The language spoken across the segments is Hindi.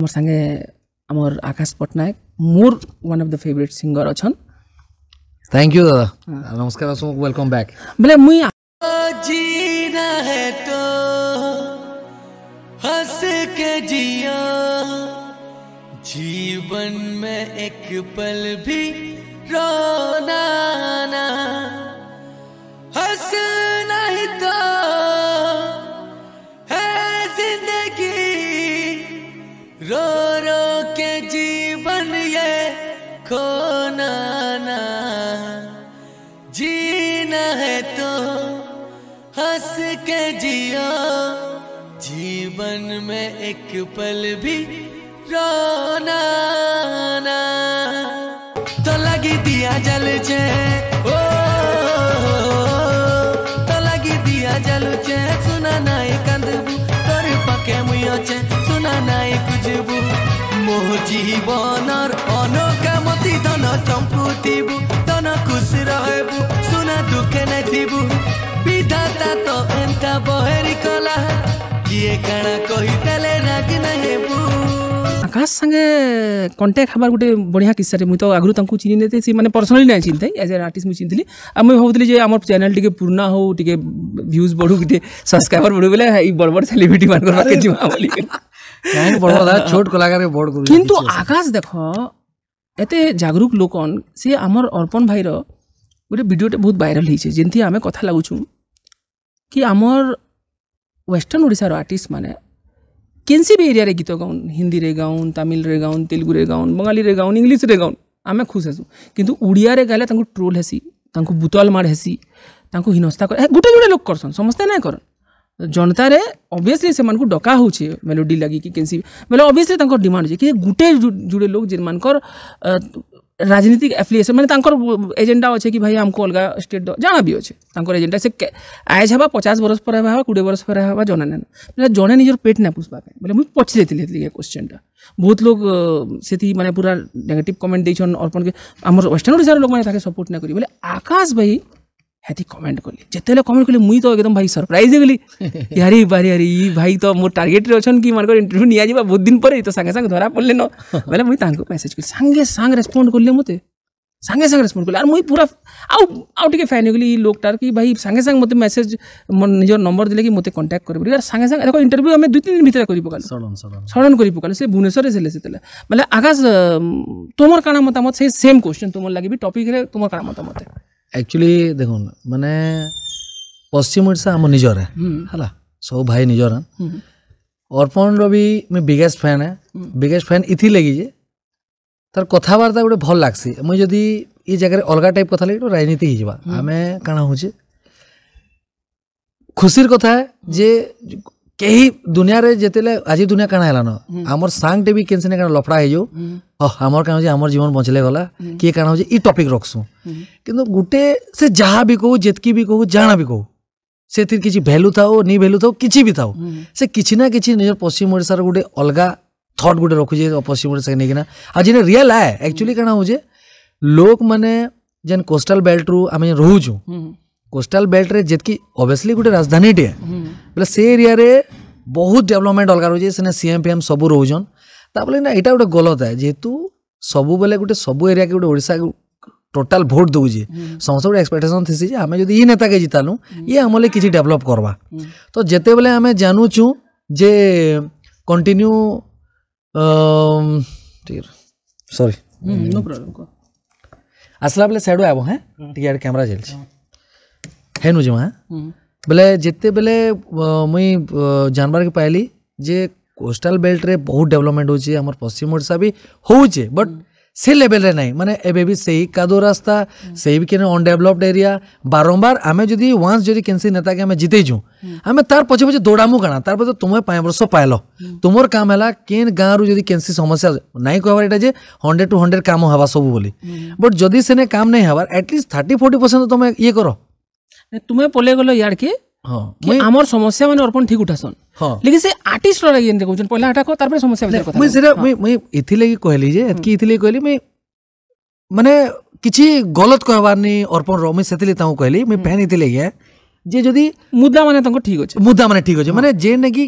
मोर सांगे अमर आकाश पटनायक मोर one of the favourite singer अछन थैंक यू दादा हाँ। नमस्कार वेलकम बैक बोले मुई जीना है तो हंस के जिया जीवन में एक पल भी रोना ना हंस जीना है तो हंस के जियो जीवन में एक पल भी रोना ना तो लगी दिया जल चे ओ तो लगी दिया जल चे सुना ना एक अंदबू कर पके मुयो चे सुना ना एक जुबू मोती दोनों অনকামতি ধন दोनों खुश रहे রহবু ଦୁଃଖେ ନାଚିବୁ ବିଧାତା ତ ଏନ୍ତା ବହେରି କଲା କିଏ କାଣା କହିଦେଲେ ରାଜି ନା ହେବୁ ଆକାଶ ସାଙ୍ଗେ କଣ୍ଟାକ୍ଟ ହେବାର ଗୋଟେ ବଢ଼ିଆ କିସ୍ସାରେ ମୁଁ ତ ଆଗରୁ ତାଙ୍କୁ ଚିହ୍ନି ନେଇଥିଲି ସେ ମାନେ ପର୍ସନାଲି ନାହିଁ ଚିହ୍ନିଥାଏ ଆଜ୍ ଏ ଆର୍ଟିଷ୍ଟ ମୁଁ ଚିହ୍ନିଥିଲି ଆଉ ମୁଁ ଭାବୁଥିଲି ଯେ ଆମର ଚ୍ୟାନେଲ୍ ଟିକେ ପୁରୁଣା ହଉ ଟିକେ ଭ୍ୟୁଜ୍ ବଢ଼ୁ ଟିକେ ସବସ୍କ୍ରାଇବର ବଢ଼ୁ ବୋଲେ ଏଇ ବଡ଼ ବଡ଼ ସେଲିବ୍ରିଟିମାନଙ୍କର ପାଖେ ଯିବା ବୋଲି ଛୋଟ କଲାକାର ବଡ଼ କିନ୍ତୁ ଆକାଶ ଦେଖ ଏତେ ଜାଗରୁକ ଲୋକନ୍ ସିଏ ଆମର ଅର୍ପଣ ଭାଇର ଗୋଟେ ଭିଡ଼ିଓଟେ ବହୁତ ଭାଇରାଲ୍ ହେଇଛେ ଯେମିତି ଆମେ କଥା ଲାଗୁଛୁଁ କି ଆମର୍ ୱେଷ୍ଟର୍ଣ୍ଣ ଓଡ଼ିଶାର ଆର୍ଟିଷ୍ଟମାନେ କେନ୍ସି ବି ଏରିଆରେ ଗୀତ ଗାଉନ୍ ହିନ୍ଦୀରେ ଗାଉନ୍ ତାମିଲରେ ଗାଉନ୍ ତେଲୁଗୁରେ ଗାଉନ୍ ବଙ୍ଗାଲୀରେ ଗାଉନ୍ ଇଂଲିଶରେ ଗାଉନ୍ ଆମେ ଖୁସ୍ ହେସୁଁ କିନ୍ତୁ ଓଡ଼ିଆରେ ଗାଇଲେ ତାଙ୍କୁ ଟ୍ରୋଲ୍ ହେସି ତାଙ୍କୁ ବୁତଲ ମାଡ଼ ହେସି ତାଙ୍କୁ ହୀନସ୍ତା କରେ ଗୋଟେ ଜଣେ ଲୋକ କରସନ୍ ସମସ୍ତେ ନାଇଁ କରନ୍ ଜନତାରେ ଅବଭିୟସଲି ସେମାନଙ୍କୁ ଡକା ହେଉଛେ ମେଲୋଡ଼ି ଲାଗିକି କେନ୍ସି ବେଲେ ଅବଭିୟସଲି ତାଙ୍କର ଡିମାଣ୍ଡ ଅଛେ କି ଗୁଟେ ଯୁଡ଼େ ଲୋକ ଯେନ୍ମାନଙ୍କର রাজনৈতিক আফিলিয়েসন মানে তাঁর এজেন্ডা অছে কি ভাই আমি অলগা স্টেট জানা বি অছে তাঁর এজেন্ডা সে আজ হওয়া পচাশ বরষ পরে হওয়া কোড়ি বরষ পরে হওয়া জনা নেন বলে জনে নিজের পেট না পুষবা বলে মুই পচি যাই এ কোশ্চেনটা বহুত লোক সেটি মানে পুরা নেগেটিভ কমেন্ট দিয়েছেন অর্পণকে আমার ওয়েস্টার্ন ওড়িশার লোক মানে তাকে সপোর্ট না করি বলে আকাশ ভাই ହେତି କମେଣ୍ଟ କଲି ଯେତେବେଳେ କମେଣ୍ଟ କଲି ମୁଇଁ ତ ଏକଦମ ଭାଇ ସରପ୍ରାଇଜ୍ ହେଇଗଲି ୟାରି ବାରି ୟାରି ଇ ଭାଇ ତ ମୋ ଟାର୍ଗେଟ୍ରେ ଅଛନ୍ କି ମାନଙ୍କର ଇଣ୍ଟରଭ୍ୟୁ ନିଆଯିବା ବହୁତ ଦିନ ପରେ ତ ସାଙ୍ଗେ ସାଙ୍ଗେ ଧରା ପଡ଼ିଲେ ନ ବୋଲେ ମୁଇଁ ତାଙ୍କୁ ମେସେଜ୍ କଲି ସାଙ୍ଗେ ସାଙ୍ଗେ ରେସ୍ପଣ୍ଡ କଲେ ମୋତେ ସାଙ୍ଗେ ସାଙ୍ଗେ ରେସ୍ପଣ୍ଡ କଲି ଆର୍ ମୁଇଁ ପୁରା ଆଉ ଆଉ ଟିକେ ଫ୍ୟାନ୍ ହେଇଗଲି ଇ ଲୋକଟାର କି ଭାଇ ସାଙ୍ଗେ ସାଙ୍ଗେ ମୋତେ ମେସେଜ୍ ମେସେଜ ନିଜର ନମ୍ବର ଦେଲେ କି ମୋତେ କଣ୍ଟାକ୍ଟ କରିବୁ ଆର୍ ସାଙ୍ଗେ ସାଙ୍ଗେ ଦେଖ ଇଣ୍ଟରଭ୍ୟୁ ଆମେ ଦୁଇ ତିନି ଦିନ ଭିତରେ କରିପକାଲୁ ସଡ଼ନ କରିପକାଲୁ ସେ ଭୁବନେଶ୍ୱରରେ ସେଲେ ସେତେବେଳେ ବୋଲେ ଆକାଶ ତୁମର କାଣା ମତାମତ ସେ ସେମ୍ କ୍ୱେଶ୍ଚନ୍ ତୁମର ଲାଗି ବି ଟପିକ୍ରେ ତୁମର କାଣା ମତାମତ ଆକ୍ଚୁଆଲି ଦେଖୁନ୍ ମାନେ ପଶ୍ଚିମ ଓଡ଼ିଶା ଆମ ନିଜର ହେଲା ସବୁ ଭାଇ ନିଜର ଅର୍ପଣର ବି ମୁଇଁ ବିଗେଷ୍ଟ ଫ୍ୟାନ୍ ହେ ବିଗେଷ୍ଟ ଫ୍ୟାନ୍ ଇଥିଲାଗି ଯେ ତାର କଥାବାର୍ତ୍ତା ଗୋଟେ ଭଲ ଲାଗ୍ସି ମୁଇଁ ଯଦି ଏ ଜାଗାରେ ଅଲଗା ଟାଇପ୍ କଥା ଲାଗି ରାଜନୀତି ହେଇଯିବା ଆମେ କାଣା ହଉଛେ ଖୁସିର କଥା ଯେ कहीं दुनिया रे जेते ले आज दुनिया कण हैलानो हमर हम्म। सांग टे भी केनसे ने लफड़ा हे जो ओ हमर हम्म। कण जे हमर जीवन बचले गला के कण हो जे ई टॉपिक रखसु हम्म। किंतु गुटे से जहाँ भी कहू जितकी भी कहू जाना भी कहू से तिर किछि वैल्यू था ओ नी वैल्यू था किछि भी था से किछि ना किछि निजर पश्चिम ओडिसा रे गुटे अलगा थॉट गुटे रखु जे पश्चिम नहीं के नेकिना आ जेने रियल आए एक्चुअली कण हो जे लोक माने जेन कोस्टल बेल्ट रु आमे रहू जो କୋଷ୍ଟାଲ ବେଲ୍ଟରେ ଯେତିକି ଅବଭିୟସ୍ଲି ଗୋଟେ ରାଜଧାନୀଟିଏ ବୋଲେ ସେ ଏରିଆରେ ବହୁତ ଡେଭଲପମେଣ୍ଟ ଅଲଗା ରହୁଛି ସେନେ ସିଏମ୍ ଫିଏମ୍ ସବୁ ରହୁଛନ୍ ତାପରେ ନା ଏଇଟା ଗୋଟେ ଗଲତ ହେ ଯେହେତୁ ସବୁବେଳେ ଗୋଟେ ସବୁ ଏରିଆକେ ଗୋଟେ ଓଡ଼ିଶା ଟୋଟାଲ ଭୋଟ ଦେଉଛି ସମସ୍ତେ ଗୋଟେ ଏକ୍ସପେକ୍ଟେସନ୍ ଥିସି ଯେ ଆମେ ଯଦି ଇ ନେତାକେ ଜିତାଲୁ ଇଏ ଆମ ଲାଗି କିଛି ଡେଭଲପ କରବା ତ ଯେତେବେଳେ ଆମେ ଜାନୁଛୁ ଯେ କଣ୍ଟିନ୍ୟୁ ସରି ଆସିଲା ବେଳେ ସେଆଡ଼ୁ ଆବ ହେଁ ଟିକେ ଆଡ଼େ କ୍ୟାମେରା ଚାଲିଛି है नुज वहाँ बोले हम्म। जिते बेले मुई जानवर के पाइली जे कोस्टल बेल्ट रे बहुत डेवलपमेंट होची हमर पश्चिम ओडिसा भी होउचे बट हम्म। से लेवल रे नाही माने एबे भी सही कादो रास्ता हम्म। सही भी केन अन एरिया बारंबार आमे जदी वान्स जदी केनसी नेता के आमे जितेजु आमे तार पछे पछे दौड़ामु गणा तार पछे तुमे 5 वर्ष पायलो तुमर काम हला केन गांरु जदी केनसी समस्या नाही कोबार एटा जे 100 टू 100 काम हवा सब बोली बट जदी सेने काम नाही हवार एटलीस्ट 30 40% तुमे ये करो ତୁମେ ପଲେଇ ଗଲ ଇଆଡ଼କେ ମୁଇଁ ଆମର ସମସ୍ୟା ମାନେ ଅର୍ପଣ ଠିକ ଉଠାସନ୍ ଲେକିନ ସେ ଆର୍ଟିଷ୍ଟର ଲାଗି ଏମିତି କହୁଛନ୍ ପହିଲା ହେଟା କହ ତାପରେ ସମସ୍ୟା ବିଷୟରେ କଥା ମୁଇଁ ସେଟା ମୁଇଁ ମୁଇଁ ଏଥିଲାଗି କହିଲି ଯେ ଏତକି ଏଥିଲାଗି କହିଲି ମୁଇଁ ମାନେ କିଛି ଗଲତ କହିବାର ନି ଅର୍ପଣର ମୁଇଁ ସେଥିଲାଗି ତାଙ୍କୁ କହିଲି ମୁଇଁ ଫ୍ୟାନ୍ ଏଥିଲାଗି ଯେ ଯଦି ମୁଦ୍ଦା ମାନେ ତାଙ୍କ ଠିକ ଅଛି ମୁଦ୍ଦା ମାନେ ଠିକ ଅଛି ମାନେ ଯେନ୍ଟାକି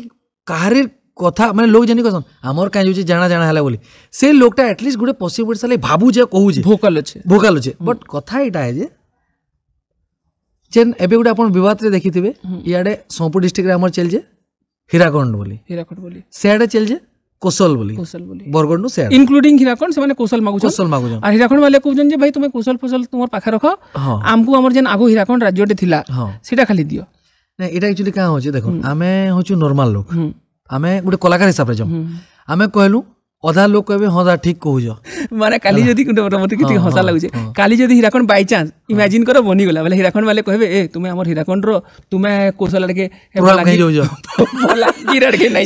କାହାରି কথা মানে লোক জানি কসন আমার কাজ হচ্ছে জানা জানা হেলা বলি সেই লোকটা এটলিস্ট গোটে পশ্চিম ওড়িশা লাগে ভাবুছে কহুছে ভোকাল আছে ভোকাল আছে বট কথা এটা যে ଯେନ୍ ଏବେ ଗୋଟେ ଆପଣ ବିବାଦରେ ଦେଖିଥିବେ ଇଆଡ଼େ ସୋନପୁର ଡିଷ୍ଟ୍ରିକ୍ଟରେ ଆମର ଚାଲିଛେ ହୀରାଖଣ୍ଡ ବୋଲି ହୀରାଖଣ୍ଡ ବୋଲି ସେଆଡ଼େ ଚାଲିଛେ কোশল বলি কোশল বলি বরগড়নু সে ইনক্লুডিং হীরাকণ সে মানে কোশল মাগুছ কোশল মাগুছ আর হীরাকণ বালে কইজন যে ভাই তুমি কোশল ফসল তোমার পাখা রাখ আমকু আমার যেন আগু হীরাকণ রাজ্যটে থিলা সেটা খালি দিও না এটা একচুয়ালি কাঁ হচ্ছে দেখুন আমি হচ্ছে নর্মাল লোক আমি গোটে কলাকার হিসাবে যাম আমি কহিলু ଅଧା ଲୋକ ଏବେ ହଁଦା ଠିକ୍ କହୁଛ ମାନେ କାଲି ଯଦି ମୋତେ କିଛି ହସା ଲାଗୁଛେ କାଲି ଯଦି ହୀରାଖଣ୍ଡ ବାଇଚାନ୍ସ ଇମାଜିନ୍ କର ବନିଗଲା ବୋଲେ ହୀରାଖଣ୍ଡ ବାଲେ କହିବେ ଏ ତୁମେ ଆମର ହୀରାଖଣ୍ଡର ତୁମେ କୌଶଳ ଟିକେ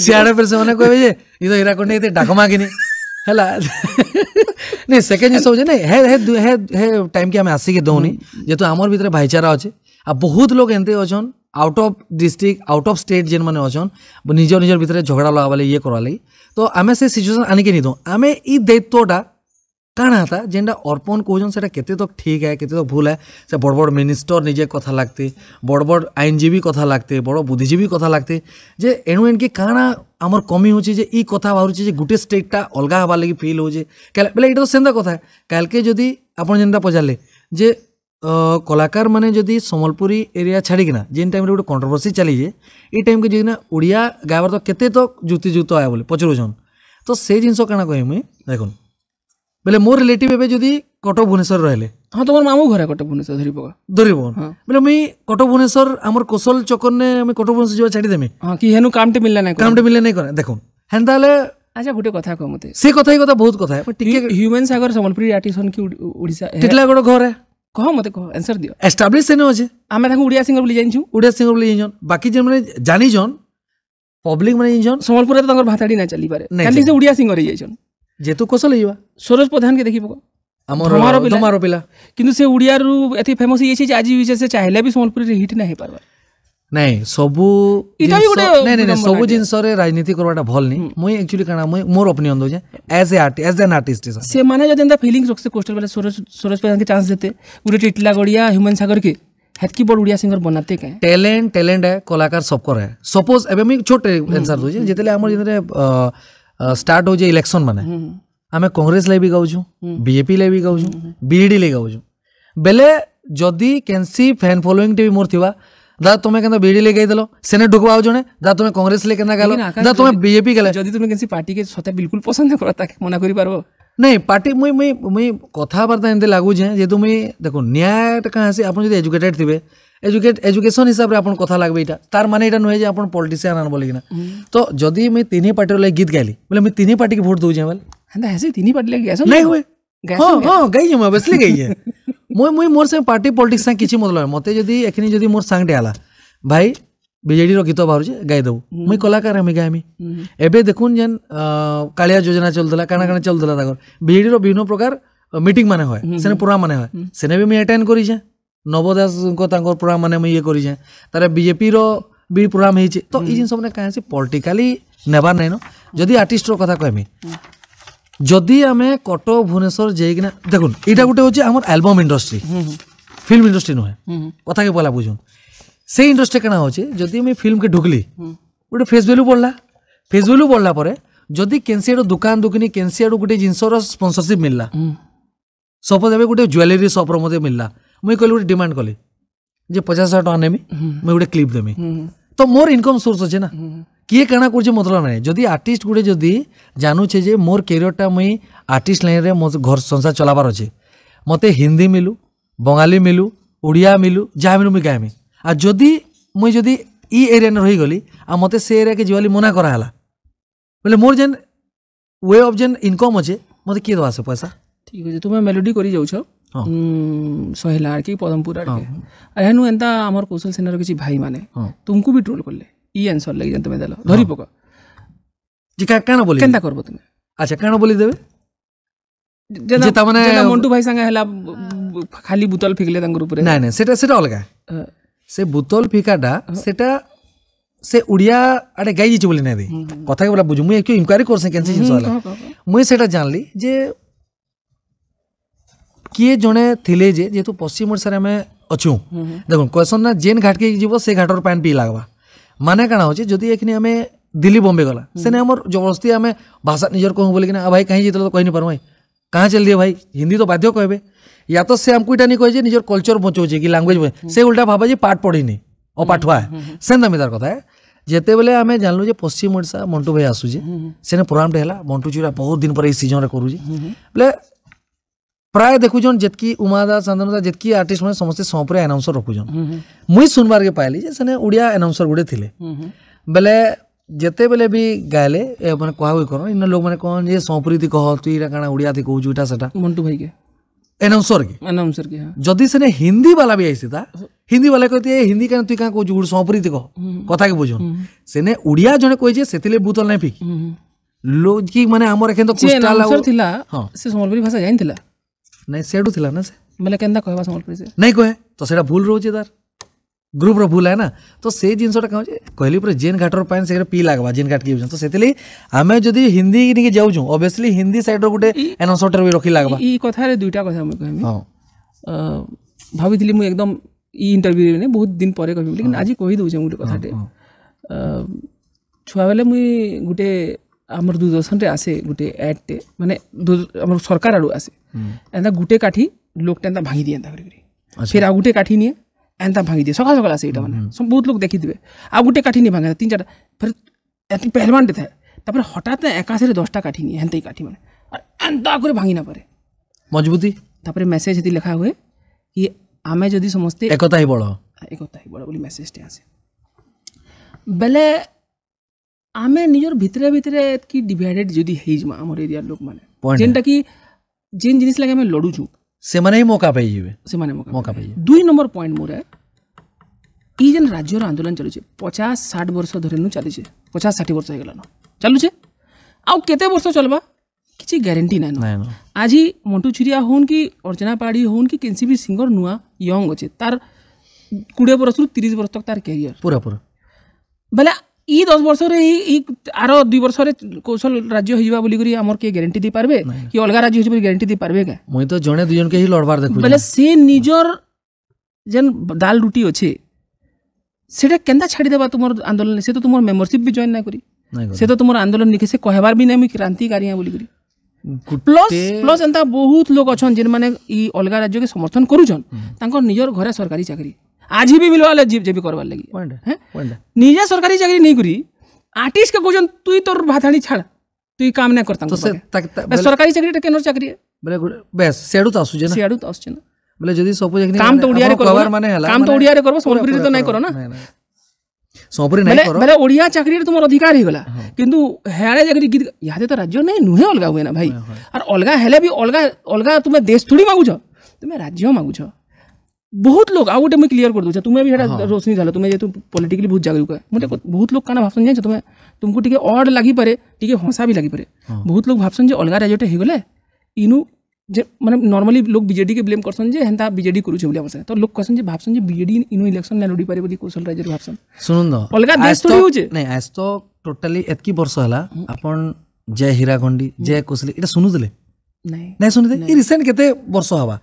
ସିଆଡ଼େ ଫେର ସେମାନେ କହିବେ ଯେ ଇଏ ତ ହୀରାଖଣ୍ଡ ଏତେ ଡାକମା କିନି ହେଲା ନାଇଁ ସେକେଣ୍ଡ ଜିନିଷ ହଉଛେ ନାଇଁ ହେ ହେ ହେ ଟାଇମ୍କେ ଆମେ ଆସିକି ଦଉନି ଯେହେତୁ ଆମର ଭିତରେ ଭାଇଚାରା ଅଛେ ଆଉ ବହୁତ ଲୋକ ଏମିତି ଅଛନ୍ out of district out of state যেন মানে অছন নিজ নিজের ভিতরে ঝগড়া লগাবার ইয়ে করার লাগে তো আমি সে সিচুয়েসন আনিকে নিদ আমি এই দায়িত্বটা କାଣା ହେତା ଯେନ୍ଟା ଅର୍ପଣ କହୁଛନ୍ ସେଟା କେତେ ତକ୍ ଠିକ୍ ହେ କେତେ ତକ୍ ଭୁଲ୍ ହେ ସେ ବଡ଼ ବଡ଼ ମିନିଷ୍ଟର ନିଜେ କଥା ଲାଗ୍ତେ ବଡ଼ ବଡ଼ ଆଇନଜୀବୀ କଥା ଲାଗ୍ତେ ବଡ଼ ବୁଦ୍ଧିଜୀବୀ କଥା ଲାଗ୍ତେ ଯେ ଏଣୁ ଏଣିକି କାଣା ଆମର କମି ହେଉଛି ଯେ ଇ କଥା ବାହାରୁଛି ଯେ ଗୁଟେ ଷ୍ଟେଟ୍ଟା ଅଲଗା ହେବାର୍ ଲାଗି ଫିଲ୍ ହେଉଛି ବେଲେ ଏଇଟା ତ ସେନ୍ତା କଥା କାଲ୍କେ ଯଦି ଆପଣ ଯେନ୍ଟା ପଚାରିଲେ ଯେ कलाकार मैंने जदि सम्बलपुरी एरिया छाड़िकिना जेन टाइम गोटे चली चलीजे ये टाइम के जेना ओडिया गायबार तो केते तो जुक्तियुक्त आया बोले पचरुन तो से जिन कहना कह मुई देख बोले मोर रिलेट एवं जदि कटक भुवनेश्वर रहिले हाँ तुम तो मामू घर कटक भुवनेश्वर धरी पका हाँ। बोले मुई कटक भुवनेश्वर आम कौशल चकन ने मुई कटक भुवनेश्वर जब छाड़ीदेमी हाँ कि हेनु कामटे मिलला ना कामटे मिलला नहीं देख हेन्ता আচ্ছা গোটে কথা কম সে কথা কথা বহুত কথা টিকে হিউম্যান সাগর সম্বলপুরী আর্টিস্ট কি ওড়িশা টিটলাগড় ঘরে କହ ମୋତେ କହ ଆନ୍ସର ଦିଅ ଏଷ୍ଟାବ୍ଲିଶ ସେନ ଅଛେ ଆମେ ତାଙ୍କୁ ଓଡ଼ିଆ ସିଙ୍ଗର ବୋଲି ଜାଣିଛୁ ଓଡ଼ିଆ ସିଙ୍ଗର ବୋଲି ଜାଣିଛନ୍ ବାକି ଯେନ୍ମାନେ ଜାଣିଛନ୍ ପବ୍ଲିକ ମାନେ ଜାଣିଛନ୍ ସମ୍ବଲପୁରରେ ତାଙ୍କର ଭାତାଡ଼ି ନା ଚାଲିପାରେ ଖାଲି ସେ ଓଡ଼ିଆ ସିଙ୍ଗର ହେଇଯାଇଛନ୍ ଯେହେତୁ କୌଶଲ ହେଇଯିବା ସରୋଜ ପ୍ରଧାନକେ ଦେଖିବ ଆମର ପିଲା କିନ୍ତୁ ସେ ଓଡ଼ିଆରୁ ଏତେ ଫେମସ୍ ହେଇଯାଇଛି ଯେ ଆଜି ସେ ଚାହିଁଲେ ବି ସମ୍ବଲପୁରରେ ହିଟ୍ ନାଇଁ ହେଇପାରବା ନାଇଁ ସବୁ ନାଇଁ ନାଇଁ ସବୁ ଜିନିଷରେ ରାଜନୀତି କରିବାଟା ଭଲ ନି ମୁଇଁ ଆକ୍ଚୁଆଲି କାଣା ମୁଇଁ ମୋର ଅପିନିଅନ୍ ଦଉଛେ as a artist as an artist ସେମାନେ ଯଦି ଏନ୍ତା ଫିଲିଂସ୍ ରଖସି କୋଷ୍ଟଲ ବେଲେ ସୁରଜ ସୁରଜ ପ୍ରଧାନକେ ଚାନ୍ସ ଦେତେ ଗୋଟେ ଟିଟଲା ଗଡ଼ିଆ ହ୍ୟୁମାନ ସାଗରକେ हेतकी बड़ उड़िया सिंगर बनाते क्या टैलेंट टैलेंट है कलाकार सबकर है सपोज एवं मुझे छोटे आंसर दूसरे जिते आम जिन स्टार्ट हो जाए इलेक्शन मैंने आम कांग्रेस लगे भी गाऊँ बीजेपी लगे भी गाऊँ बीजेडी लगे गाऊँ बेले जदि कैंसी फैन फलोईंग टी मोर थी दा तुम्हें केना बीडी लेके आइदलो सेने ढुकवाओ जने दा तुम्हें कांग्रेस लेके ना गेलो दा तुम्हें बीजेपी गेले जदी तुम्हें किसी पार्टी के सते बिल्कुल पसंद न करता के मना करी परबो नहीं पार्टी मुई मुई मुई कथा बरता एंदे लागू जे जे तुम्ही देखो न्याय कहां से आपन जदी एजुकेटेड थिबे एजुकेट एजुकेशन हिसाब रे आपन कथा लागबे इटा तार माने इटा नहि जे आपन पॉलिटिशियन आन बोली ना हम्म। तो जदी मैं तीन पार्टी ले गीत गाली बोले मैं तीन पार्टी के वोट दउ जे बोले हंदा तो ऐसे तीन पार्टी ले गेसो नहीं तो हुए हां हां गई जे बसली गई है ମୁଇଁ ମୁଇଁ ମୋର ସାଙ୍ଗେ ପାର୍ଟି ପଲିଟିକ୍ସ ସାଙ୍ଗେ କିଛି ମତଲବ ମୋତେ ଯଦି ଏଖିନି ଯଦି ମୋର ସାଙ୍ଗଟେ ହେଲା ଭାଇ ବିଜେଡ଼ିର ଗୀତ ବାହାରୁଛେ ଗାଇଦେବୁ ମୁଇଁ କଲାକାର ହେମି ଗାଏମି ଏବେ ଦେଖୁନ୍ ଯେନ୍ କାଳିଆ ଯୋଜନା ଚଲୁଥିଲା କାଣା କାଣା ଚଲୁଥିଲା ତାଙ୍କର ବିଜେଡ଼ିର ବିଭିନ୍ନ ପ୍ରକାର ମିଟିଂ ମାନେ ହୁଏ ସେନେ ପ୍ରୋଗ୍ରାମ୍ ମାନେ ହୁଏ ସେନେ ବି ମୁଇଁ ଆଟେଣ୍ଡ କରିଛେଁ ନବ ଦାସଙ୍କ ତାଙ୍କର ପ୍ରୋଗ୍ରାମ୍ ମାନେ ମୁଇଁ ଇଏ କରିଛେଁ ତାର ବିଜେପିର ବି ପ୍ରୋଗ୍ରାମ୍ ହେଇଛେ ତ ଇ ଜିନିଷ ମାନେ କାଁ ହେସି ପଲିଟିକାଲି ନେବାର ନାଇଁନ ଯଦି ଆର୍ଟିଷ୍ଟର କଥା କହିମି যদি আমি কটক ভুবনেশ্বর যাই কিনা দেখুন এটা গোটে হচ্ছে আমার অ্যালবম ইন্ডস্ট্রি ফিল্ম ইন্ডস্ট্রি নুহে কথাকে পলা বুঝুন সেই ইন্ডস্ট্রি কেন হচ্ছে যদি আমি ফিল্মকে ঢুকলি গোটে ফেস ভ্যালু বড়লা ফেস ভ্যালু বড়লা পরে যদি কেনসি আড়ু দোকান দোকানি কেনসি আড়ু গোটে জিনিসর স্পন্সরশিপ মিললা সপোজ এবে গোটে জুয়েলারি সপ্র মধ্যে মিললা মুই কলি গোটে ডিমান্ড কলি যে পচাশ হাজার টাকা নেমি মুই গোটে ক্লিপ দেমি তো মোর ইনকম সোর্স আছে না କିଏ କାଣା କରୁଛି ମତଲବ ନାହିଁ ଯଦି ଆର୍ଟିଷ୍ଟ ଗୁଟେ ଯଦି ଜାନୁଛେ ଯେ ମୋର କ୍ୟାରିୟରଟା ମୁଇଁ ଆର୍ଟିଷ୍ଟ ଲାଇନ୍ରେ ମୋ ଘର ସଂସାର ଚଲାବାର ଅଛେ ମୋତେ ହିନ୍ଦୀ ମିଲୁ ବଙ୍ଗାଲି ମିଲୁ ଓଡ଼ିଆ ମିଲୁ ଯାହା ମିଲୁ ମୁଇଁ ଗାଏମି ଆଉ ଯଦି ମୁଇଁ ଯଦି ଇ ଏରିଆନେ ରହିଗଲି ଆଉ ମୋତେ ସେ ଏରିଆକେ ଯିବାଲି ମନା କରାହେଲା ବୋଲେ ମୋର ଯେନ୍ ୱେ ଅଫ୍ ଯେନ୍ ଇନକମ୍ ଅଛେ ମୋତେ କିଏ ଦେବା ସେ ପଇସା ଠିକ୍ ଅଛେ ତୁମେ ମେଲୋଡ଼ି କରି ଯାଉଛ ସହିଲା ଆଡ଼କେ ପଦମପୁର ଆଡ଼କେ ଆର୍ ହେନୁ ଏନ୍ତା ଆମର କୌଶଳ ସେନାର କିଛି ଭାଇମାନେ ତୁମକୁ ବି ଟ୍ରୋଲ୍ କଲେ ই আনসর লাগি যেন তুমি দেল ধরি পক যে কাণ বলি কেনতা করব তুমি আচ্ছা কাণ বলি দেবে যে তার মানে মন্টু ভাই সাঙ্গে হেলা খালি বুতল ফিকলে তাঙ্কর উপরে না না সেটা সেটা অলগা সে বুতল ফিকাটা সেটা ସେ ଓଡ଼ିଆ ଆଡ଼େ ଗାଇ ଯାଇଛି ବୋଲି ନାଇଁ କଥା ବୋଲା ବୁଝୁ ମୁଁ ଏକ୍ଚୁ ଇନକ୍ୱାରି କରୁଛି କେମିତି ଜିନିଷ ହେଲା ମୁଇଁ ସେଇଟା ଜାଣିଲି ଯେ କିଏ ଜଣେ ଥିଲେ ଯେ ଯେହେତୁ ପଶ୍ଚିମ ଓଡ଼ିଶାରେ ଆମେ ଅଛୁ ଦେଖୁନ୍ କହେସନ୍ ନା ଯେନ୍ ଘାଟକେ ଯିବ ସେ ଘାଟର ପାନ୍ ପିଇ ଲାଗ୍ବା ମାନେ କାଣା ହଉଛେ ଯଦି ଏଖିନି ଆମେ ଦିଲ୍ଲୀ ବମ୍ବେ ଗଲା ସେନେ ଆମର ଜବରଦସ୍ତି ଆମେ ଭାଷା ନିଜର କହୁ ବୋଲିକିନା ଭାଇ କାହିଁ ଯେତେବେଳେ ତ କହିନି भाई ଭାଇ तो चल ଚାଲିଦିଏ भाई हिंदी तो बाध्य କହିବେ या तो से हमको नहीं कहे निजर कल्चर बचाऊे कि लांगुएज हम्म। से उल्टा भाबा जी पाठ पढ़ीनी और पाठुआ हम्म, हम्म, से दामीदार कथा जिते बेले आम जानलु पश्चिम ओडा मंटू भाई आसूचे सेने प्रोग्राम है मंटू चूरा बहुत दिन पर ये सीजन करूचे बोले प्राय देखुन जितकि उमादा चंदनता जितकि आर्टिस्ट मैंने समस्ते समपुर एनाउन्सर रखुन मुई सुनबार के पाइली सेने ओडिया एनाउन्सर गुटे थे हम्म, हम्म। बोले जिते बेले भी गायले मैंने कह कर इन लोग मैंने कहन ये समपुरी कह तु ये कहना ओडिया थी कहूँ ये मंटू भाई के एनाउन्सर के एनाउन्सर के हाँ। जदि से हिंदी वाला भी आई था हिंदी वाला कहते हिंदी क्या तु क्या कहूँ समपुरी कह कथा के बुझन सेने ओडिया जन कहे से बुतल नहीं फिक हम्म, लोग मैंने आम एखे तो कुछ हाँ। से समबरी भाषा जानी ନାଇଁ ସେଠୁ ଥିଲା ନା ସେ ବୋଲେ କେନ୍ତା କହିବା ସମ୍ବଲପୁରୀ ସେ ନାଇଁ କହେ ତ ସେଇଟା ଭୁଲ ରହୁଛି ତାର ଗ୍ରୁପ୍ର ଭୁଲ ହେ ନା ତ ସେଇ ଜିନିଷଟା କ'ଣ ହଉଛି କହିଲି ପରେ ଜେନ୍ ଘାଟର ପାଇଁ ସେଇଟା ପି ଲାଗ୍ବା ଜେନ୍ ଘାଟ କି ତ ସେଥିଲାଗି ଆମେ ଯଦି ହିନ୍ଦୀ ନେଇକି ଯାଉଛୁ ଅବଭିୟସଲି ହିନ୍ଦୀ ସାଇଡ଼୍ର ଗୋଟେ ଆନାଉନ୍ସର୍ଟାରେ ବି ରଖି ଲାଗ୍ବା ଏଇ କଥାରେ ଦୁଇଟା କଥା ମୁଁ କହିବି ଭାବିଥିଲି ମୁଁ ଏକଦମ ଇ ଇଣ୍ଟରଭ୍ୟୁରେ ନେଇ ବହୁତ ଦିନ ପରେ କହିବି ଲେକିନ୍ ଆଜି କହିଦେଉଛି ମୁଁ ଗୋଟେ କଥାଟେ ଛୁଆବେଲେ ମୁଇଁ ଗୋଟେ ଆମର ଦୂରଦର୍ଶନରେ ଆସେ ଗୋଟେ ଆଡ଼ଟେ ମାନେ ଆମର ସରକାର ଆଡ଼ୁ ଆସେ ଏନ୍ତା ଗୁଟେ କାଠି ଲୋକଟା ଏନ୍ତା ଭାଙ୍ଗି ଦିଏ ଏନ୍ତା କରିକିରି ଫେର୍ ଆଉ ଗୋଟେ କାଠି ନିଏ ଏନ୍ତା ଭାଙ୍ଗି ଦିଏ ସକାଳ ସକାଳ ଆସେ ଏଇଟା ମାନେ ବହୁତ ଲୋକ ଦେଖିଥିବେ ଆଉ ଗୋଟେ କାଠି ନିଏ ଭାଙ୍ଗେ ତିନି ଚାରିଟା ଫେର୍ ଏତି ପେହଲବାନଟେ ଥାଏ ତାପରେ ହଠାତ୍ ଏକାଶରେ ଦଶଟା କାଠି ନିଏ ଏନ୍ତା କାଠି ମାନେ ଏନ୍ତା କରି ଭାଙ୍ଗି ନା ପାରେ ମଜବୁତି ତାପରେ ମେସେଜ ଯଦି ଲେଖା ହୁଏ କି ଆମେ ଯଦି ସମସ୍ତେ ଏକତା ହିଁ ବଳ ଏକତା ହିଁ ବଳ ବୋଲି ମେସେଜଟେ ଆସେ ବେଲେ ଆମେ ନିଜର ଭିତରେ ଭିତରେ ଏତ୍କି ଡିଭାଇଡେଡ୍ ଯଦି ହେଇଯିମା ଆମର ଏରିଆର ଲୋକମାନେ ଯେନ୍ଟାକି ଯେନ୍ ଜିନିଷ ଲାଗି ଆମେ ଲଢ଼ୁଛୁ ସେମାନେ ହିଁ ମୌକା ପାଇଯିବେ ସେମାନେ ମୌକା ପାଇଯିବେ ଦୁଇ ନମ୍ବର ପଏଣ୍ଟ ମୋର ଇ ଯେନ୍ ରାଜ୍ୟର ଆନ୍ଦୋଳନ ଚାଲୁଛେ ପଚାଶ ଷାଠ ବର୍ଷ ଧରି ନୁ ଚାଲିଛେ ପଚାଶ ଷାଠିଏ ବର୍ଷ ହେଇଗଲାନ ଚାଲୁଛେ ଆଉ କେତେ ବର୍ଷ ଚଲବା କିଛି ଗ୍ୟାରେଣ୍ଟି ନାଇଁନ ଆଜି ମଣ୍ଟୁ ଛୁରିଆ ହଉନ୍ କି ଅର୍ଚ୍ଚନା ପାଢ଼ୀ ହଉନ୍ କି କେନ୍ସି ବି ସିଙ୍ଗର ନୂଆ ୟଙ୍ଗ ଅଛେ ତାର କୋଡ଼ିଏ ବର୍ଷରୁ ତିରିଶ ବର୍ଷ ତକ୍ ତାର କ୍ୟାରିୟର ପୁରା ପୁରା ବେଲେ ଇ ଦଶ ବର୍ଷରେ ଇ ଆର ଦୁଇ ବର୍ଷରେ କୌଶଳ ରାଜ୍ୟ ହେଇଯିବା ବୋଲିକରି ଆମର କିଏ ଗ୍ୟାରେଣ୍ଟି ଦେଇପାରିବେ କି ଅଲଗା ରାଜ୍ୟ ହେଇଯିବ ଗ୍ୟାରେଣ୍ଟି ଦେଇପାରିବେ କାଁ ମୁଇଁ ତ ଜଣେ ଦୁଇ ଜଣକେ ହିଁ ଲଢ଼ବାର ଦେଖୁ ବୋଲେ ସେ ନିଜର ଯେନ୍ ଦାଲ ରୁଟି ଅଛେ ସେଟା କେନ୍ତା ଛାଡ଼ିଦେବା ତୁମର ଆନ୍ଦୋଳନ ସେ ତ ତୁମର ମେମ୍ବରସିପ୍ ବି ଜଏନ୍ ନା କରି ସେ ତ ତୁମର ଆନ୍ଦୋଳନ ନିକେ ସେ କହିବାର ବି ନାଇଁ ମୁଇଁ କ୍ରାନ୍ତିକାରୀଆ ବୋଲିକରି ପ୍ଲସ୍ ପ୍ଲସ୍ ଏନ୍ତା ବହୁତ ଲୋକ ଅଛନ୍ ଯେନ୍ମାନେ ଇ ଅଲଗା ରାଜ୍ୟକେ ସମର୍ଥନ କରୁଛନ୍ ତାଙ୍କର ନିଜର ଘରେ ସରକାରୀ ଚାକିରି आज भी मिलवा जीव जेबी करवार लगी निजे सरकारी चाकरी नहीं करी आर्टिस्ट के कोजन तुई तोर भाथाणी छाड़ तुई काम ना करता तो मतलब- सरकारी चाकरी के नोर चाकरी बोले मतलब बस सेडू तासु तो जे ना सेडू तासु तो जे ना बोले मतलब जदी सब जखनी काम तो उड़िया रे करबो माने हला काम तो उड़िया रे करबो सोनपुरी तो नहीं करो ना सोनपुरी नहीं करो बोले उड़िया चाकरी रे तुम्हारा अधिकार ही गला हाँ। किंतु हेड़े जगरी गीत यादे तो राज्य नहीं नुहे अलगा हुए ना भाई हाँ। और अलगा हेले भी अलगा अलगा तुम्हें देश थोड़ी मांगु छ तुम्हें राज्य मांगु छ बहुत लोग आउ गोटे मुझे क्लियर कर दूँ अच्छा, तुम्हें भी हाँ। रोशनी झाला तुम्हें जेहेतु पॉलिटिकली बहुत जागरूक है मुझे बहुत लोग काना भावसन जान तुम्हें तुमको टी अड लगी पारे टी हंसा भी लगी पारे हाँ। बहुत लोग भावसन जे अलग राज्यटे होगले इनु जे माने नॉर्मली लोग बीजेडी के ब्लेम करसन जे हेंता बीजेडी करूछ बोले हमसे तो लोग कहसन जे भावसन जे बीजेडी इनु इलेक्शन ना लड़ी पारे बोली कौशल राज्य भावसन सुनन द अलगा देश थोड़ी होजे नै आज तो टोटली तो तो एतकी वर्ष होला आपण जय हीराखंडी जय कौशल एटा सुनुदले नै नै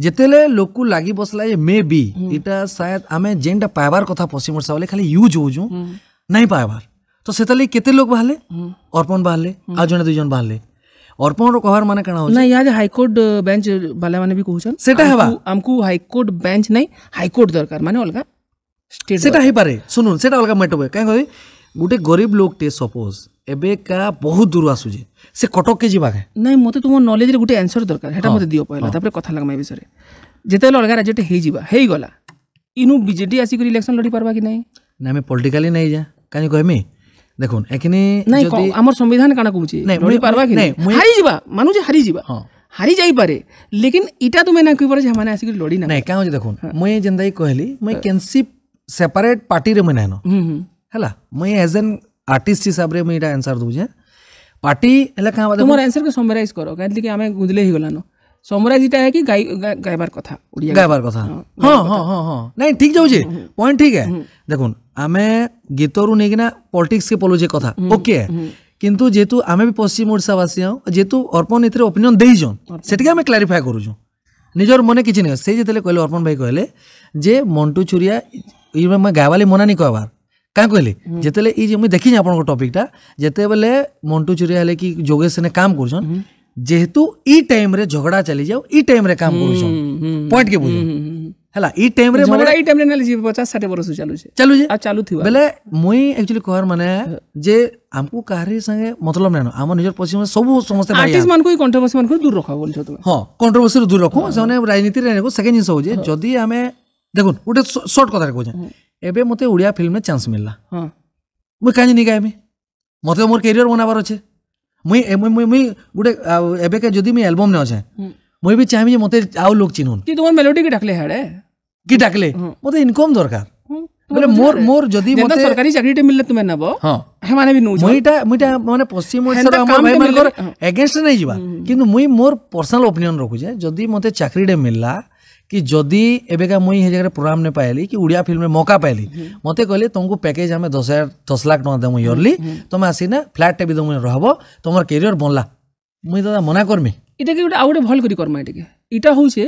जिते लोक लग बसला मे बी यहाँ सायद आम जेनटा पाइबार कथा पश्चिम ओडावे खाली यूज हो हम्म। नहीं पाइबार तो से कते लोग बाहर हम्म। अर्पण बाहर हम्म। आ जन दुज बाहर अर्पण रो कहार माने हो ना यार हाई कोर्ट भी कहछन सेटा हवा हमकू नहीं हाई दरकार माने अलगा स्टेट सेटा हे पारे सुनु सेटा अलगा गरीब लोग सपोज एबे बहुत दूर आसु से कटक के जीवा ना मत तुम नलेज गोटे आंसर दरकार हेटा मत दिव पहला तापर कथा लगमा विषय जिते अलग राज्य होगा होगा इनु बीजेडी आसिक इलेक्शन लड़ी पार्बा कि नहीं ना मैं पॉलिटिकली नहीं जा कहीं कहमी দেখুন এখানে নাই আমার সংবিধান কানা কমছে লড়ি পারবা কি নাই হারি যিবা মানুষ হারি যিবা হারি যাই পারে লেকিন এটা তুমি না কইপারে যে মানে আসি লড়ি না নাই কাও দেখুন মই যেন্দাই কইলি মই কেনসি সেপারেট পার্টি রে মই নাইন হেলা মই এজ এন আর্টিস্ট হিসাব রে মই এটা আনসার দউছে पार्टी तुम्हारे आंसर के समराइज करो कहते कि आम बुझले ही गलानो समराइज इटा है कि गाय गायबार कथा उड़िया गायबार कथा हां हां हां हां नहीं ठीक जाउ जे पॉइंट ठीक है देखुन आमे गीतरु नेकि ना पॉलिटिक्स के पोलो जे कथा ओके किंतु जेतु आमे भी पश्चिम ओडिसा वासी हां जेतु अर्पण इतरे ओपिनियन देइ जों सेटिक आमे क्लेरिफाई करू जों निजर मने किछ नै से जेतेले कहले अर्पण भाई कहले जे मंटू चुरिया इमे गायवाली मना नहीं कहबार କାଁ କହିଲେ ଯେତେବେଳେ ଏଇ ଯେ ମୁଇଁ ଦେଖିଛି ଆପଣଙ୍କ ଟପିକ୍ଟା ଯେତେବେଳେ ମଣ୍ଟୁ ଚିରିଆ ହେଲେ କି ଯୋଗେଶ ସେନେ କାମ କରୁଛନ୍ ଯେହେତୁ ଇ ଟାଇମ୍ରେ ଝଗଡ଼ା ଚାଲିଯାଉ ଇ ଟାଇମ୍ରେ କାମ କରୁଛନ୍ ପଏଣ୍ଟ କେ ବୁଝ ହେଲା ଇ ଟାଇମ୍ରେ ମାନେ ଇ ଟାଇମ୍ରେ ନେଲେ ଯିବ ପଚାଶ ଷାଠିଏ ବର୍ଷ ଚାଲୁଛେ ଚାଲୁଛେ ଆଉ ଚାଲୁଥିବା ବେଲେ ମୁଇଁ ଆକ୍ଚୁଆଲି କହର ମାନେ ଯେ ଆମକୁ କାହାରି ସାଙ୍ଗେ ମତଲବ ନାଇଁ ଆମ ନିଜର ପଶ୍ଚିମ ସବୁ ସମସ୍ତେ ଆର୍ଟିଷ୍ଟ ମାନଙ୍କୁ କଣ୍ଟ୍ରୋଭର୍ସି ମାନଙ୍କୁ ଦୂର ରଖ ବୋଲଛ ତୁମେ ହଁ କଣ୍ଟ୍ରୋଭର୍ସିରୁ ଦୂର ରଖୁ ସେମାନେ ରାଜନୀତିରେ ସେକେଣ୍ଡ ଜିନିଷ ହଉଛି ଯଦି ଆମେ ଦେଖୁନ୍ ଗୋଟେ ସର୍ଟ କଥାରେ କହୁଛେ ଏବେ ମୋତେ ଓଡ଼ିଆ ଫିଲ୍ମରେ ଚାନ୍ସ ମିଳିଲା ହଁ ମୁଇଁ କାହିଁ ନି ଗାଏମି ମୋତେ ମୋର କ୍ୟାରିୟର ବନାବାର ଅଛେ ମୁଇଁ ମୁଇଁ ମୁଇଁ ଗୋଟେ ଏବେକା ଯଦି ମୁଇଁ ଆଲବମ୍ ନେ ଅଛେ ମୁଇଁ ବି ଚାହିଁବି ଯେ ମୋତେ ଆଉ ଲୋକ ଚିହ୍ନୁନ୍ କି ତୁମର ମେଲୋଡି କି ଡାକଲେ ହାଡ଼େ କି ଡାକିଲେ ମୋତେ ଇନକମ୍ ଦରକାର ବୋଲେ ମୋର ମୋର ଯଦି ମୋତେ ସରକାରୀ ଚାକିରିଟେ ମିଳିଲେ ତୁମେ ନେବ ହଁ ହେମାନେ ବି ନଉଛ ମୁଇଁଟା ମୁଇଁଟା ମାନେ ପଶ୍ଚିମ ଓଡ଼ିଶାର ଆମ ଭାଇମାନଙ୍କର ଏଗେନଷ୍ଟ ନେଇ ଯିବା କିନ୍ତୁ ମୁଇଁ ମୋର ପର୍ସନାଲ ଓପିନିଅନ୍ ରଖୁଛେ ଯଦି ମୋତେ ଚାକିରିଟେ ମିଳିଲା कि जदि एबेका मुई हे जगह प्रोग्राम ने पाइली कि ओडिया फिल्म में मौका पाइली मते कहले तुमको पैकेज आम दस हजार दस लाख टाँग देमु इयरली तुम आसीना फ्लाट भी तुम रहा तुम कैरियर बनला मुई दादा मना करमी এটা কি গোটে আউ গোটে ভল করি করমা এটাকে এটা হচ্ছে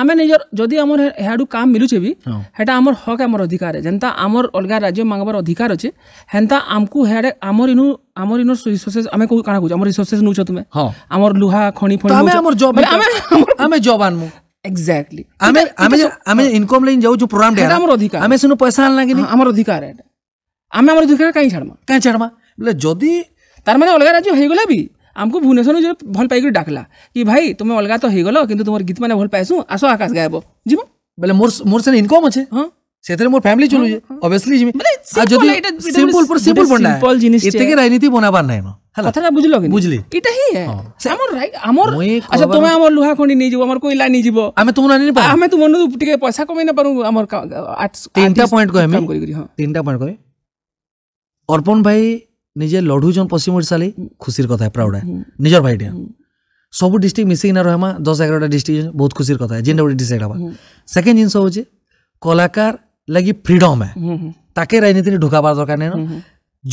আমি নিজের যদি আমার হেডু কাম মিলুছে বি সেটা আমার হক আমার অধিকার যেনতা আমার অলগা রাজ্য মাগবার অধিকার আছে হেনতা আমকু হেডে আমার ইনু আমার ইনু রিসোর্সেস আমি কানা কইছ আমার রিসোর্সেস নউছ তুমি আমার লুহা খনি ফনি আমি আমার জব আমি আমি জব আনমু एग्जैक्टली ଆମେ ଆମେ ଆମେ ଇନକମ୍ ଲାଇନ୍ ଯାଉ ଯୋଉ ପ୍ରୋଗ୍ରାମଟା ଏଇଟା ଆମର ଅଧିକାର ଆମେ ସେନୁ ପଇସା ଆଣିଲା କି ଆମର ଅଧିକାର ଏଇଟା ଆମେ ଆମର ଅଧିକାର କାହିଁ ଛାଡ଼ମା କାହିଁ ଛାଡ଼ମା ବୋଲେ ଯଦି ତାର ମାନେ ଅଲଗା ରାଜ୍ୟ ହେଇଗଲା ବି ଆମକୁ ଭୁବନେଶ୍ୱରରୁ ଯେ ଭଲ ପାଇକରି ଡାକଲା କି ଭାଇ ତୁମେ ଅଲଗା ତ ହେଇଗଲ କିନ୍ତୁ ତୁମର ଗୀତ ମାନେ ଭଲ ପାଇସୁଁ ଆସ ଆକାଶ ଗାଏବ ଯିବ ବୋଲେ ମୋର ମୋର ସେନେ ଇନକମ୍ ଅଛେ ହଁ ସେଥିରେ ମୋର ଫ୍ୟାମିଲି ଚଲୁଛେ ଅବଭିୟସଲି ଯିମି ବୋଲେ ସିମ୍ପଲ ଜିନିଷ ଏତିକି ରାଜନୀତି ବନାବାର ନାହିଁ খতনা বুঝলগিন বুঝলি ইটা হি হ সেমন রাইট আমোর আচ্ছা তুমি আমোর লুহা খন্ডি নিজিব আমোর কোইলা নিজিব আমি তোমোনানি পাম আমি তোমোনু উপটকে পয়সা কমিনা পারু আমোর আট টেনটা পয়েন্ট কই আমি তিনটা পার কই অর্পণ ভাই নিজ লড়ুজন পশ্চিম মড়সালে খুশির কথা পড়া নিজর ভাই সব ডিস্ট্রিক্ট মিসিং না রহমা 10 11টা ডিস্ট্রিক্ট খুব খুশির কথা জেনে ডিসাইড হবে সেকেন্ড ইনসো হজে কলাকার লাগি ফ্রিডম হ তাকে রেনি তনি ঢোকা পার দরকার নেই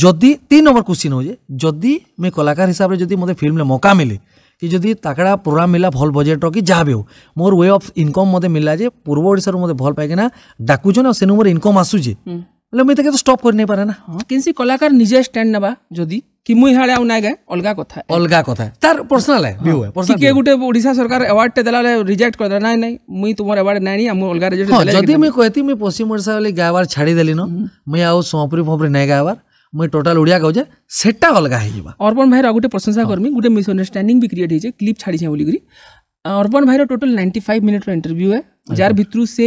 जदि तीन नंबर क्वेश्चन हो जदि मुझे कलाकार हिसाब से जदि मत फिल्म मौका मिले कि जदि ताकड़ा प्रोग्राम मिला भल बजेट कि जहाँ भी हो मोर वे अफ इनकम मतलब मिला जे पूर्व ओडार हम्म। मतलब भल पाइना डाकुचन और सेनु मोर इनकम आसूचे मुझे तो स्टप कर नहीं पारे ना हाँ किसी कलाकार निजे स्टैंड ना जदि कि मुई हाड़े आउ ना गए अलगा कथा अलगा कथा तार पर्सनल है व्यू है पर्सनल हाँ, के गुटे ओडिसा सरकार अवार्ड ते दला रिजेक्ट कर दला नहीं मुई तुमर अवार्ड नहीं हम अलगा रिजेक्ट दले जदी मैं कहती मैं पश्चिम ओडिसा वाले गावार छाड़ी देली न हम्म। मैं आउ सोमपुरी फोमपुरी नहीं गावार ମୁଇଁ ଟୋଟାଲ ଓଡ଼ିଆ କହୁଛେ ସେଟା ଅଲଗା ହେଇଯିବା ଅର୍ପଣ ଭାଇର ଆଉ ଗୋଟେ ପ୍ରଶଂସା କର୍ମି ଗୋଟେ ମିସ୍ଅଣ୍ଡରଷ୍ଟାଣ୍ଡିଂ ବି କ୍ରିଏଟ୍ ହେଇଛେ କ୍ଲିପ୍ ଛାଡ଼ିଛେ ବୋଲିକିରି ଅର୍ପଣ ଭାଇର ଟୋଟାଲ ନାଇଣ୍ଟି ଫାଇଭ୍ ମିନିଟ୍ର ଇଣ୍ଟରଭ୍ୟୁ ହେ ଯାହାର ଭିତରୁ ସେ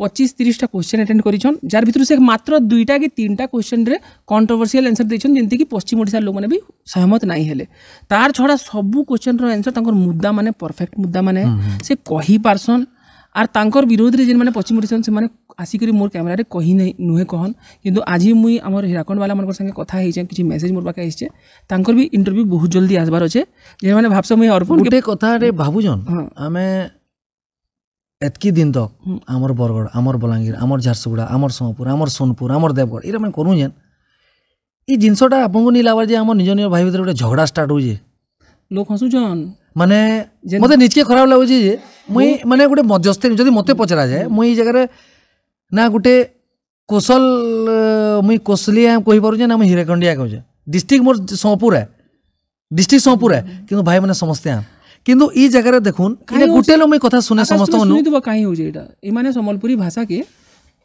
ପଚିଶ ତିରିଶଟା କୋଶ୍ଚେନ୍ ଆଟେଣ୍ଡ କରିଛନ୍ ଯାହାର ଭିତରୁ ସେ ମାତ୍ର ଦୁଇଟା କି ତିନିଟା କୋଶ୍ଚେନ୍ରେ କଣ୍ଟ୍ରୋଭର୍ସିଆଲ୍ ଆନ୍ସର୍ ଦେଇଛନ୍ ଯେମିତିକି ପଶ୍ଚିମ ଓଡ଼ିଶାର ଲୋକମାନେ ବି ସହମତ ନାହିଁ ହେଲେ ତାର ଛଡ଼ା ସବୁ କୋଶ୍ଚେନ୍ର ଆନ୍ସର୍ ତାଙ୍କର ମୁଦ୍ଦାମାନେ ପରଫେକ୍ଟ ମୁଦ୍ଦାମାନେ ସେ କହିପାରସନ୍ আর তাঁর বিরোধী যে মানে পশ্চিম ওড়িশা সে আসিক মোর ক্যামেরার কহি নুহে কহন কিন্তু আজ মুই আমার হীরাখণ্ডওয়ালা মানুষ সঙ্গে কথা হয়েছে কিছু মেসেজ মোট পাখে আসছে তাঁর বি ইন্টরভিউ বহু জলদি আসবার অছে যে মানে ভাবছ মুই অর্পণ গোটে কথা ভাবুজন হ্যাঁ। আমি এতকি দিন তক আমার বরগড় আমার বলাঙ্গীর আমার ঝারসুগুড়া আমার সোমপুর আমার সোনপুর আমার দেবগড় এটা মানে করু যেন এই জিনিসটা আপনার নি লাগবার যে আমার নিজ নিজ ভাই ভিতরে গোটে ঝগড়া স্টার্ট হয়েছে লোক হসুজন মানে মতো নিজকে খারাপ লাগুছে যে ମୁଇଁ ମାନେ ଗୋଟେ ମଧ୍ୟସ୍ଥିନୀ ଯଦି ମୋତେ ପଚରାଯାଏ ମୁଇଁ ଏଇ ଜାଗାରେ ନା ଗୋଟେ କୋଶଲ ମୁଇଁ କୋଶଲିଆ କହିପାରୁଛେ ନା ମୁଇଁ ହୀରାଖଣ୍ଡିଆ କହୁଛେ ଡିଷ୍ଟ୍ରିକ୍ଟ ମୋର ସୋଁପୁର ହେ ଡିଷ୍ଟ୍ରିକ୍ଟ ସୋଁପୁର ହେ କିନ୍ତୁ ଭାଇମାନେ ସମସ୍ତେ ଆମ୍ কিন্তু ই জায়গায় দেখুন এটা গোটে লোক কথা শুনে সমস্ত শুনিদেব কাহি হচ্ছে এটা এমানে সম্বলপুরী ভাষাকে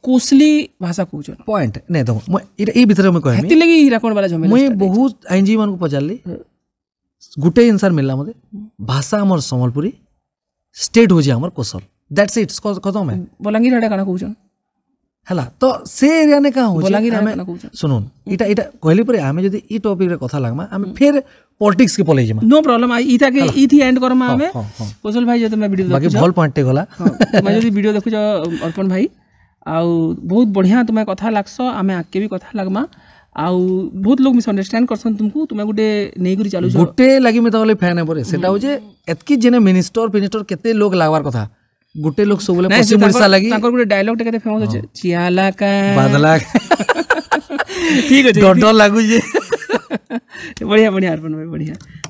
কোসলি ভাষা কৌছন পয়েন্ট নে দেখো এটা এই ভিতরে আমি কহিমি হেতি লাগি হীরাকণ বালা ঝমেলা মই বহুত আইনজীবী মানুষ পচারলি গোটে ইনসার মিললা মতে ভাষা আমার সম্বলপুরী ଷ୍ଟେଟ୍ ହେଉଛି ଆମର କୋଶଲ ଦ୍ୟାଟ୍ସ ଇଟ୍ ଖତମ ହେ ବଲାଙ୍ଗୀର ଆଡ଼େ କାଣା କହୁଛନ୍ ହେଲା ତ ସେ ଏରିଆନେ କାଣା ହଉଛି ବଲାଙ୍ଗୀର ଆମେ ଶୁଣୁନ୍ ଇଟା ଇଟା କହିଲି ପରେ ଆମେ ଯଦି ଇ ଟପିକ୍ରେ କଥା ଲାଗମା ଆମେ ଫେର୍ ପଲିଟିକ୍ସ କେ ପଲେଇ ଯିମା नो प्रॉब्लम आई इथा के इथि एंड करमा हमें कोसल भाई जते मैं वीडियो बाकी भल पॉइंट गला मैं जदी वीडियो देखु अर्पण भाई आउ बहुत बढ़िया तुमे कथा लागसो हमें आके भी कथा लागमा ଆଉ ବହୁତ ଲୋକ ମିସଅଣ୍ଡରଷ୍ଟାଣ୍ଡ କରୁଛନ୍ତି ତୁମକୁ ତୁମେ ଗୋଟେ ନେଇକରି ଚାଲୁଛ ଗୋଟେ ଲାଗି ମୁଇଁ ତମର ଫ୍ୟାନ୍ ହେବରେ ସେଟା ହଉଛେ ଏତକି ଯେନେ ମିନିଷ୍ଟର ଫିନିଷ୍ଟର କେତେ ଲୋକ ଲାଗବାର କଥା ଗୋଟେ ଲୋକ ସବୁବେଳେ ପଶ୍ଚିମ ଓଡ଼ିଶା ଲାଗି ତାଙ୍କର ଗୋଟେ ଡାଇଲଗଟା କେତେ ଫେମସ୍ ଅଛି ଚିଆଲା କା ବାଦଲା ଠିକ ଅଛି ଡର ଲାଗୁଛି ବଢ଼ିଆ ବଢ଼ିଆ ଅର୍ପଣ ଭାଇ ବଢ଼ିଆ